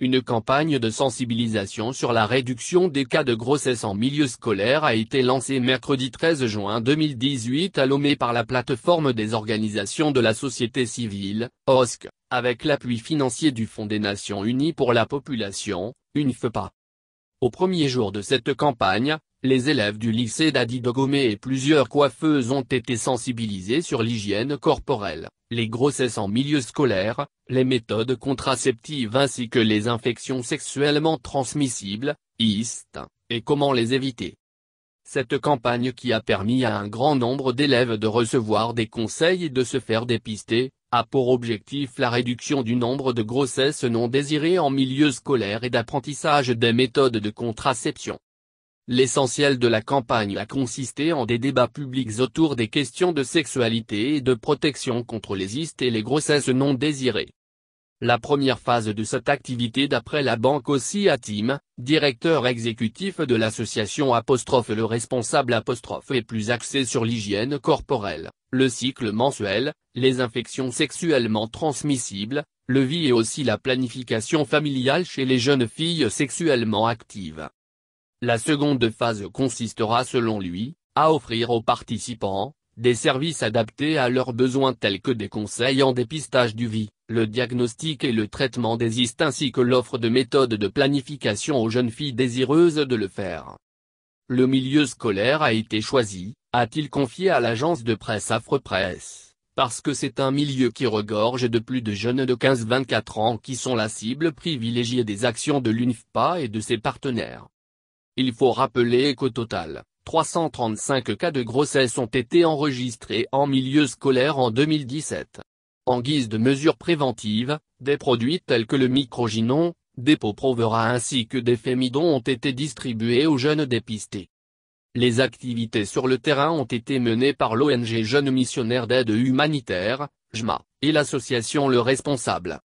Une campagne de sensibilisation sur la réduction des cas de grossesse en milieu scolaire a été lancée mercredi 13 juin 2018 à Lomé par la plateforme des organisations de la société civile, OSC, avec l'appui financier du Fonds des Nations Unies pour la Population, UNFPA. Au premier jour de cette campagne, les élèves du lycée d'Adi Dogomé et plusieurs coiffeuses ont été sensibilisés sur l'hygiène corporelle, les grossesses en milieu scolaire, les méthodes contraceptives ainsi que les infections sexuellement transmissibles, IST, et comment les éviter. Cette campagne qui a permis à un grand nombre d'élèves de recevoir des conseils et de se faire dépister, a pour objectif la réduction du nombre de grossesses non désirées en milieu scolaire et d'apprentissage des méthodes de contraception. L'essentiel de la campagne a consisté en des débats publics autour des questions de sexualité et de protection contre les istes et les grossesses non désirées. La première phase de cette activité d'après la banque aussi Atim, directeur exécutif de l'association Apostrophe le responsable Apostrophe est plus axé sur l'hygiène corporelle, le cycle mensuel, les infections sexuellement transmissibles, le vie et aussi la planification familiale chez les jeunes filles sexuellement actives. La seconde phase consistera selon lui, à offrir aux participants, des services adaptés à leurs besoins tels que des conseils en dépistage du vie, le diagnostic et le traitement des IST ainsi que l'offre de méthodes de planification aux jeunes filles désireuses de le faire. Le milieu scolaire a été choisi, a-t-il confié à l'agence de presse Afre-Presse, parce que c'est un milieu qui regorge de plus de jeunes de 15-24 ans qui sont la cible privilégiée des actions de l'UNFPA et de ses partenaires. Il faut rappeler qu'au total, 335 cas de grossesse ont été enregistrés en milieu scolaire en 2017. En guise de mesures préventives, des produits tels que le microginon, des provera ainsi que des fémidons ont été distribués aux jeunes dépistés. Les activités sur le terrain ont été menées par l'ONG Jeunes Missionnaires d'aide humanitaire, JMA, et l'association Le Responsable.